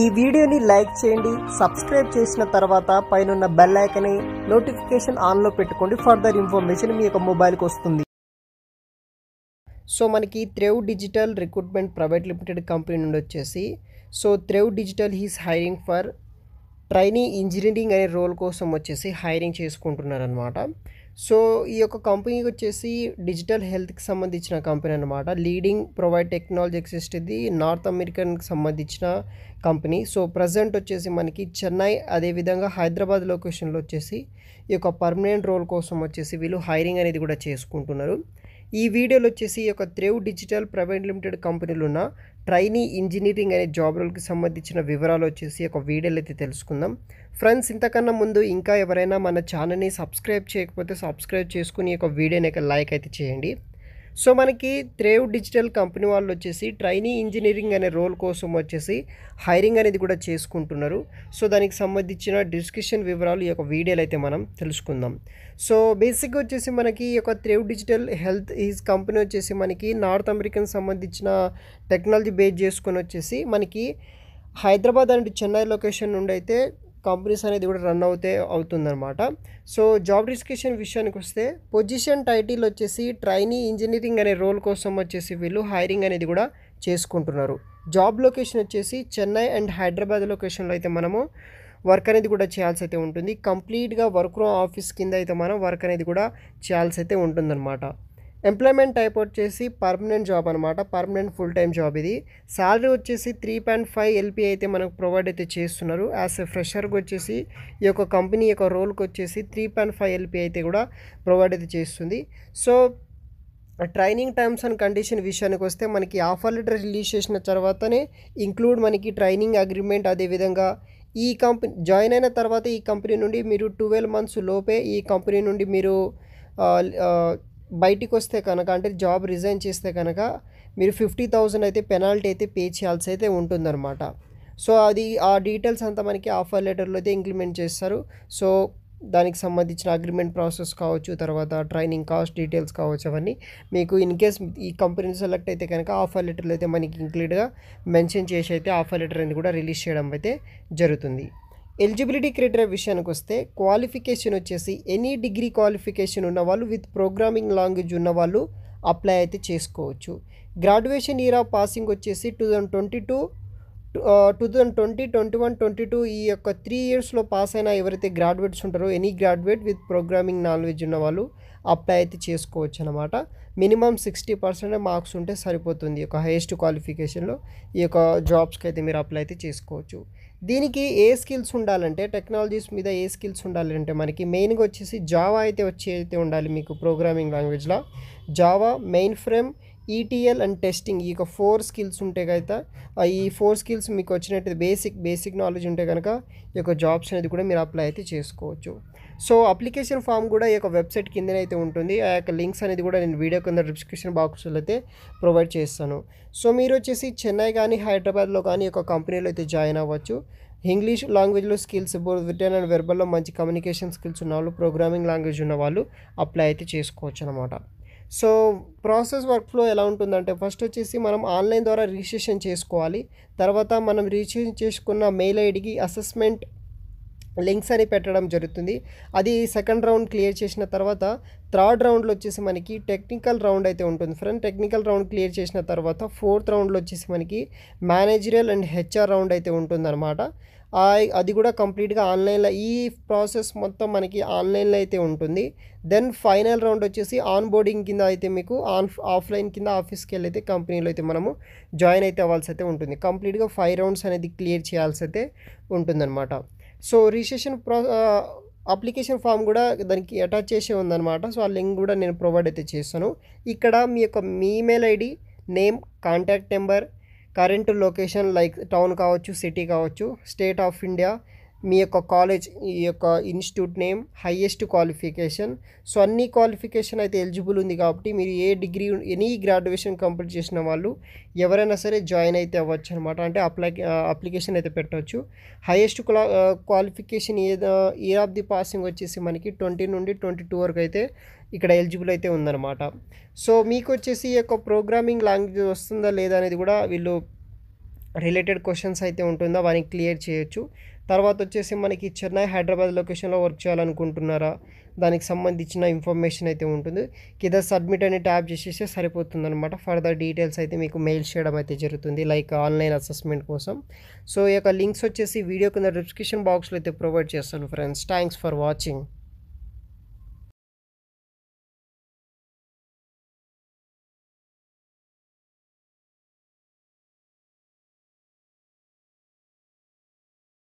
ఈ వీడియోని లైక్ చేయండి సబ్స్క్రైబ్ చేసిన తర్వాత పైన బెల్ ఐకన్ నోటిఫికేషన్ ఆన్లో పెట్టుకోండి ఫర్దర్ ఇన్ఫర్మేషన్ మీ యొక్క మొబైల్కి వస్తుంది సో మనకి Thrive digital recruitment private limited company నుండి వచ్చేసి so Thrive digital is hiring for trainee engineering అనే రోల్ కోసం వచ్చేసి హైరింగ్ చేసుకుంటున్నారనమాట సో ఈ యొక్క కంపెనీకి వచ్చేసి డిజిటల్ హెల్త్కి సంబంధించిన కంపెనీ అనమాట లీడింగ్ ప్రొవైడ్ టెక్నాలజీ ఎక్సిస్ట్ ఇది నార్త్ అమెరికన్కి సంబంధించిన కంపెనీ సో ప్రజెంట్ వచ్చేసి మనకి చెన్నై అదేవిధంగా హైదరాబాద్ లొకేషన్లో వచ్చేసి ఈ యొక్క పర్మనెంట్ రోల్ కోసం వచ్చేసి వీళ్ళు హైరింగ్ అనేది కూడా చేసుకుంటున్నారు ఈ వీడియోలో వచ్చేసి ఈ యొక్క త్రేవ్ డిజిటల్ ప్రైవేట్ లిమిటెడ్ కంపెనీలు ఉన్న ట్రైనీ ఇంజనీరింగ్ అనే జాబ్ రోల్కి సంబంధించిన వివరాలు వచ్చేసి ఒక వీడియోలు అయితే తెలుసుకుందాం ఫ్రెండ్స్ ఇంతకన్నా ముందు ఇంకా ఎవరైనా మన ఛానల్ని సబ్స్క్రైబ్ చేయకపోతే సబ్స్క్రైబ్ చేసుకుని ఒక వీడియోని లైక్ అయితే చేయండి సో మనకి త్రేవ్ డిజిటల్ కంపెనీ వాళ్ళు వచ్చేసి ట్రైనీ ఇంజనీరింగ్ అనే రోల్ కోసం వచ్చేసి హైరింగ్ అనేది కూడా చేసుకుంటున్నారు సో దానికి సంబంధించిన డిస్క్రిప్షన్ వివరాలు ఈ యొక్క వీడియోలు అయితే మనం తెలుసుకుందాం సో బేసిక్గా వచ్చేసి మనకి ఈ యొక్క Thrive digital health is company వచ్చేసి మనకి నార్త్ అమెరికన్ సంబంధించిన టెక్నాలజీ బేస్ చేసుకొని వచ్చేసి మనకి హైదరాబాద్ అండ్ చెన్నై లొకేషన్ నుండి అయితే కంపెనీస్ అనేది కూడా రన్ అవుతే అవుతుందన్నమాట సో జాబ్ డిస్క్రిప్షన్ విషయానికి వస్తే పొజిషన్ టైటిల్ వచ్చేసి ట్రైనీ ఇంజనీరింగ్ అనే రోల్ కోసం వచ్చేసి వీళ్ళు హైరింగ్ అనేది కూడా చేసుకుంటున్నారు జాబ్ లొకేషన్ వచ్చేసి చెన్నై అండ్ హైదరాబాద్ లొకేషన్లో అయితే మనము వర్క్ అనేది కూడా చేయాల్సి అయితే ఉంటుంది కంప్లీట్గా వర్క్ ఫ్రమ్ ఆఫీస్ కింద అయితే మనం వర్క్ అనేది కూడా చేయాల్సి అయితే ఉంటుందన్నమాట ఎంప్లాయ్మెంట్ టైప్ వచ్చేసి పర్మనెంట్ జాబ్ అనమాట పర్మనెంట్ ఫుల్ టైం జాబ్ ఇది శాలరీ వచ్చేసి త్రీ పాయింట్ ఫైవ్ ఎల్పీ అయితే మనకు ప్రొవైడ్ అయితే చేస్తున్నారు యాజ్ ఎ ఫ్రెషర్కి వచ్చేసి ఈ యొక్క కంపెనీ యొక్క రోల్కి వచ్చేసి త్రీ పాయింట్ ఫైవ్ ఎల్పీ అయితే కూడా ప్రొవైడ్ అయితే చేస్తుంది so training terms and condition విషయానికి వస్తే మనకి ఆఫర్ లెటర్ రిలీజ్ చేసిన తర్వాతనే ఇంక్లూడ్ మనకి ట్రైనింగ్ అగ్రిమెంట్ అదేవిధంగా ఈ కంపెనీ జాయిన్ అయిన తర్వాత ఈ కంపెనీ నుండి మీరు ట్వెల్వ్ మంత్స్ లోపే ఈ కంపెనీ నుండి మీరు బయటికి వస్తే కనుక అంటే జాబ్ రిజైన్ చేస్తే కనుక మీరు ఫిఫ్టీ థౌజండ్ అయితే పెనాల్టీ అయితే పే చేయాల్సి అయితే ఉంటుందన్నమాట సో అది ఆ డీటెయిల్స్ అంతా మనకి ఆఫర్ లెటర్లో అయితే ఇంప్లిమెంట్ చేస్తారు సో దానికి సంబంధించిన అగ్రిమెంట్ ప్రాసెస్ కావచ్చు తర్వాత ట్రైనింగ్ కాస్ట్ డీటెయిల్స్ కావచ్చు అవన్నీ మీకు ఇన్ కేస్ ఈ కంపెనీ సెలెక్ట్ అయితే కనుక ఆఫర్ లెటర్లు అయితే మనకి ఇంక్లూడ్గా మెన్షన్ చేసి అయితే ఆఫర్ లెటర్ అనేది కూడా రిలీజ్ చేయడం అయితే జరుగుతుంది ఎలిజిబిలిటీ క్రైటీరియా విషయానికి వస్తే క్వాలిఫికేషన్ వచ్చేసి ఎనీ డిగ్రీ క్వాలిఫికేషన్ ఉన్నవాళ్ళు విత్ ప్రోగ్రామింగ్ లాంగ్వేజ్ ఉన్నవాళ్ళు అప్లై అయితే చేసుకోవచ్చు గ్రాడ్యుయేషన్ ఇయర్ ఆఫ్ పాసింగ్ వచ్చేసి two thousand twenty two two thousand twenty twenty one twenty two ఈ యొక్క త్రీ ఇయర్స్లో పాస్ అయినా ఎవరైతే గ్రాడ్యుయేట్స్ ఉంటారో any graduate with programming knowledge ఉన్న వాళ్ళు అప్లై అయితే చేసుకోవచ్చు అనమాట మినిమం సిక్స్టీ పర్సెంట్ మార్క్స్ ఉంటే సరిపోతుంది ఈ యొక్క హైయెస్ట్ క్వాలిఫికేషన్లో ఈ యొక్క జాబ్స్కి అయితే మీరు అప్లై అయితే చేసుకోవచ్చు దీనికి ఏ స్కిల్స్ ఉండాలంటే టెక్నాలజీస్ మీద ఏ స్కిల్స్ ఉండాలంటే మనకి మెయిన్గా వచ్చేసి జావా అయితే వచ్చి అయితే ఉండాలి మీకు ప్రోగ్రామింగ్ లాంగ్వేజ్లో Java mainframe ETL and testing ఈ యొక్క ఫోర్ స్కిల్స్ ఉంటే కనుక ఈ ఫోర్ స్కిల్స్ మీకు వచ్చినట్టు బేసిక్ బేసిక్ నాలెడ్జ్ ఉంటే కనుక ఈ యొక్క జాబ్స్ అనేది కూడా మీరు అప్లై అయితే చేసుకోవచ్చు సో అప్లికేషన్ ఫామ్ కూడా ఈ యొక్క వెబ్సైట్ కిందనైతే ఉంటుంది ఆ యొక్క లింక్స్ అనేది కూడా నేను వీడియో కింద డిస్క్రిప్షన్ బాక్స్లో అయితే ప్రొవైడ్ చేస్తాను సో మీరు వచ్చేసి చెన్నై కానీ హైదరాబాద్లో కానీ ఒక కంపెనీలో అయితే జాయిన్ అవ్వచ్చు ఇంగ్లీష్ లాంగ్వేజ్లో స్కిల్స్ రిటర్న్ అండ్ వెర్బల్లో మంచి కమ్యూనికేషన్ స్కిల్స్ ఉన్న వాళ్ళు ప్రోగ్రామింగ్ లాంగ్వేజ్ ఉన్న వాళ్ళు అప్లై అయితే చేసుకోవచ్చు అనమాట సో ప్రాసెస్ వర్క్ ఫ్లో ఎలా ఉంటుందంటే ఫస్ట్ వచ్చేసి మనం ఆన్లైన్ ద్వారా రిజిస్ట్రేషన్ చేసుకోవాలి తర్వాత మనం రిజిస్ట్రేషన్ చేసుకున్న మెయిల్ ఐడికి అసెస్మెంట్ లింక్స్ అని పెట్టడం జరుగుతుంది అది సెకండ్ రౌండ్ క్లియర్ చేసిన తర్వాత థర్డ్ రౌండ్లో వచ్చేసి మనకి టెక్నికల్ రౌండ్ అయితే ఉంటుంది ఫ్రెండ్ టెక్నికల్ రౌండ్ క్లియర్ చేసిన తర్వాత ఫోర్త్ రౌండ్లో వచ్చేసి మనకి మేనేజరియల్ అండ్ హెచ్ఆర్ రౌండ్ అయితే ఉంటుందన్నమాట అది కూడా కంప్లీట్గా ఆన్లైన్లో ఈ ప్రాసెస్ మొత్తం మనకి ఆన్లైన్లో అయితే ఉంటుంది దెన్ ఫైనల్ రౌండ్ వచ్చేసి ఆన్ బోర్డింగ్ కింద అయితే మీకు ఆన్ ఆఫ్లైన్ కింద ఆఫీస్కి వెళ్ళి అయితే కంపెనీలో అయితే మనము జాయిన్ అయితే అవ్వాల్సి అయితే ఉంటుంది కంప్లీట్గా ఫైవ్ రౌండ్స్ అనేది క్లియర్ చేయాల్సి అయితే ఉంటుందన్నమాట సో రిజిస్ట్రేషన్ ప్రా అప్లికేషన్ ఫామ్ కూడా దానికి అటాచ్ చేసే ఉందన్నమాట సో ఆ లింక్ కూడా నేను ప్రొవైడ్ అయితే చేస్తాను ఇక్కడ మీ యొక్క మీ email ID name contact number current location like town కావచ్చు సిటీ కావచ్చు స్టేట్ ఆఫ్ ఇండియా మీ యొక్క కాలేజ్ ఈ యొక్క institute name highest qualification so అన్ని క్వాలిఫికేషన్ అయితే ఎలిజిబుల్ ఉంది కాబట్టి మీరు ఏ డిగ్రీ ఎనీ గ్రాడ్యుయేషన్ కంప్లీట్ చేసిన వాళ్ళు ఎవరైనా సరే జాయిన్ అయితే అవ్వచ్చు అనమాట అంటే అప్లై అప్లికేషన్ అయితే పెట్టవచ్చు హయ్యెస్ట్ క్వాలిఫికేషన్ ఏదో ఇయర్ ఆఫ్ ది పాసింగ్ వచ్చేసి మనకి ట్వంటీ నుండి ట్వంటీ టూ వరకు అయితే ఇక్కడ ఎలిజిబుల్ అయితే ఉందన్నమాట సో మీకు వచ్చేసి ఈ యొక్క ప్రోగ్రామింగ్ లాంగ్వేజ్ వస్తుందా లేదా అనేది కూడా వీళ్ళు రిలేటెడ్ క్వశ్చన్స్ అయితే ఉంటుందో వారిని క్లియర్ చేయొచ్చు తర్వాత వచ్చేసి మనకి చెన్నై హైదరాబాద్ లొకేషన్లో వర్క్ చేయాలనుకుంటున్నారా దానికి సంబంధించిన ఇన్ఫర్మేషన్ అయితే ఉంటుంది కింద సబ్మిట్ అని ట్యాప్ చేసేస్తే సరిపోతుంది అనమాట ఫర్దర్ డీటెయిల్స్ అయితే మీకు మెయిల్ చేయడం అయితే జరుగుతుంది లైక్ ఆన్లైన్ అసెస్మెంట్ కోసం సో ఈ యొక్క లింక్స్ వచ్చేసి వీడియో కింద డిస్క్రిప్షన్ బాక్స్లో అయితే ప్రొవైడ్ చేస్తాను ఫ్రెండ్స్ థ్యాంక్స్ ఫర్ వాచింగ్